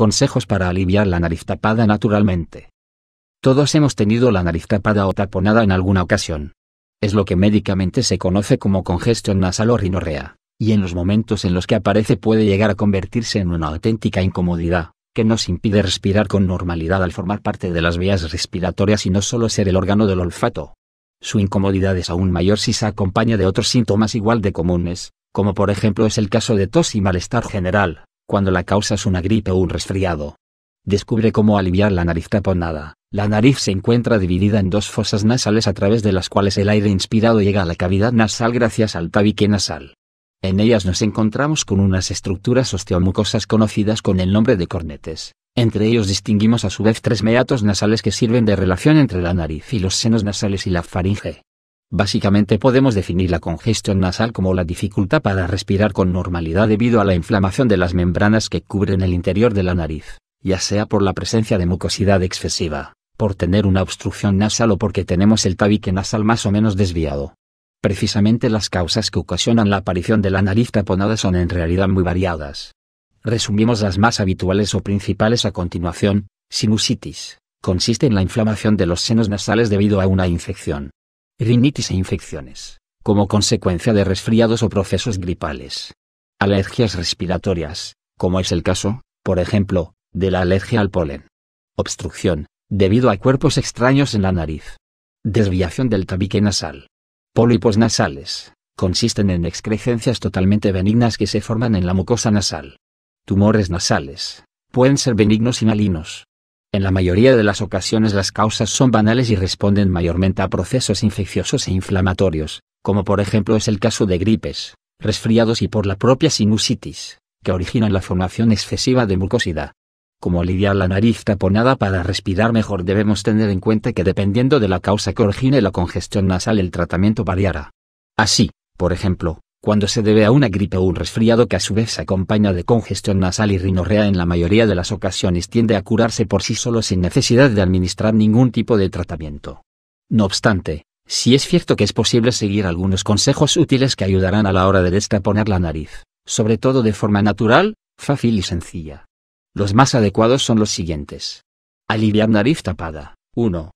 Consejos para aliviar la nariz tapada naturalmente. Todos hemos tenido la nariz tapada o taponada en alguna ocasión. Es lo que médicamente se conoce como congestión nasal o rinorrea, y en los momentos en los que aparece puede llegar a convertirse en una auténtica incomodidad, que nos impide respirar con normalidad al formar parte de las vías respiratorias y no solo ser el órgano del olfato. Su incomodidad es aún mayor si se acompaña de otros síntomas igual de comunes, como por ejemplo es el caso de tos y malestar general cuando la causa es una gripe o un resfriado. Descubre cómo aliviar la nariz taponada. La nariz se encuentra dividida en dos fosas nasales a través de las cuales el aire inspirado llega a la cavidad nasal gracias al tabique nasal. En ellas nos encontramos con unas estructuras osteomucosas conocidas con el nombre de cornetes. Entre ellos distinguimos a su vez tres meatos nasales que sirven de relación entre la nariz y los senos nasales y la faringe. Básicamente podemos definir la congestión nasal como la dificultad para respirar con normalidad debido a la inflamación de las membranas que cubren el interior de la nariz, ya sea por la presencia de mucosidad excesiva, por tener una obstrucción nasal o porque tenemos el tabique nasal más o menos desviado. Precisamente las causas que ocasionan la aparición de la nariz taponada son en realidad muy variadas. Resumimos las más habituales o principales a continuación. Sinusitis. Consiste en la inflamación de los senos nasales debido a una infección rinitis e infecciones, como consecuencia de resfriados o procesos gripales. Alergias respiratorias, como es el caso, por ejemplo, de la alergia al polen. Obstrucción, debido a cuerpos extraños en la nariz. Desviación del tabique nasal. Pólipos nasales, consisten en excrecencias totalmente benignas que se forman en la mucosa nasal. Tumores nasales, pueden ser benignos y malignos, en la mayoría de las ocasiones las causas son banales y responden mayormente a procesos infecciosos e inflamatorios, como por ejemplo es el caso de gripes, resfriados y por la propia sinusitis, que originan la formación excesiva de mucosidad. Como lidiar la nariz taponada para respirar mejor debemos tener en cuenta que dependiendo de la causa que origine la congestión nasal el tratamiento variará. Así, por ejemplo, cuando se debe a una gripe o un resfriado que a su vez se acompaña de congestión nasal y rinorrea en la mayoría de las ocasiones tiende a curarse por sí solo sin necesidad de administrar ningún tipo de tratamiento. No obstante, si es cierto que es posible seguir algunos consejos útiles que ayudarán a la hora de destaponar la nariz, sobre todo de forma natural, fácil y sencilla. Los más adecuados son los siguientes. Aliviar nariz tapada. 1.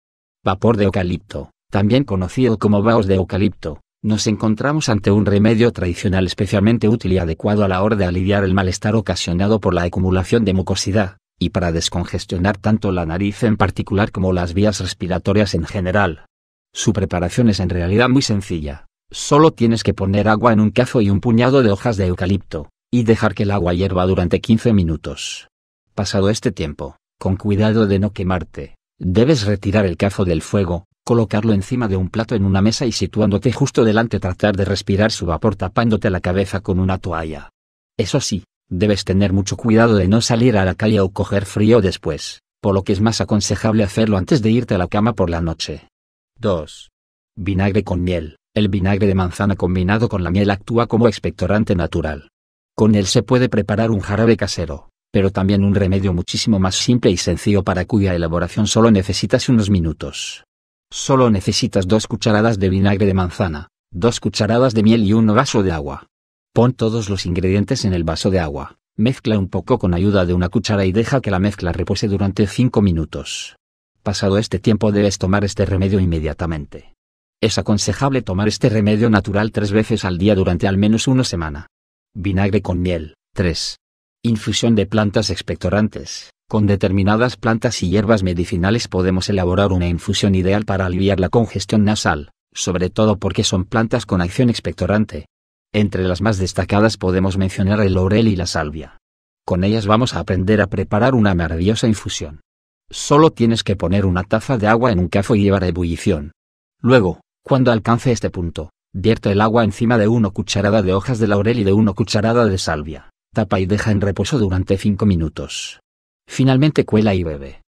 Vapor de eucalipto, también conocido como vaos de eucalipto, nos encontramos ante un remedio tradicional especialmente útil y adecuado a la hora de aliviar el malestar ocasionado por la acumulación de mucosidad, y para descongestionar tanto la nariz en particular como las vías respiratorias en general. Su preparación es en realidad muy sencilla, solo tienes que poner agua en un cazo y un puñado de hojas de eucalipto, y dejar que el agua hierva durante 15 minutos. Pasado este tiempo, con cuidado de no quemarte, debes retirar el cazo del fuego, colocarlo encima de un plato en una mesa y situándote justo delante tratar de respirar su vapor tapándote la cabeza con una toalla. Eso sí, debes tener mucho cuidado de no salir a la calle o coger frío después, por lo que es más aconsejable hacerlo antes de irte a la cama por la noche. 2. Vinagre con miel. El vinagre de manzana combinado con la miel actúa como expectorante natural. Con él se puede preparar un jarabe casero, pero también un remedio muchísimo más simple y sencillo para cuya elaboración solo necesitas unos minutos. Solo necesitas dos cucharadas de vinagre de manzana, dos cucharadas de miel y un vaso de agua. Pon todos los ingredientes en el vaso de agua, mezcla un poco con ayuda de una cuchara y deja que la mezcla repose durante 5 minutos. Pasado este tiempo debes tomar este remedio inmediatamente. Es aconsejable tomar este remedio natural tres veces al día durante al menos una semana. Vinagre con miel, 3. Infusión de plantas expectorantes. Con determinadas plantas y hierbas medicinales podemos elaborar una infusión ideal para aliviar la congestión nasal, sobre todo porque son plantas con acción expectorante. Entre las más destacadas podemos mencionar el laurel y la salvia. Con ellas vamos a aprender a preparar una maravillosa infusión. Solo tienes que poner una taza de agua en un cazo y llevar a ebullición. Luego, cuando alcance este punto, vierte el agua encima de una cucharada de hojas de laurel y de una cucharada de salvia, tapa y deja en reposo durante 5 minutos. Finalmente cuela y bebe.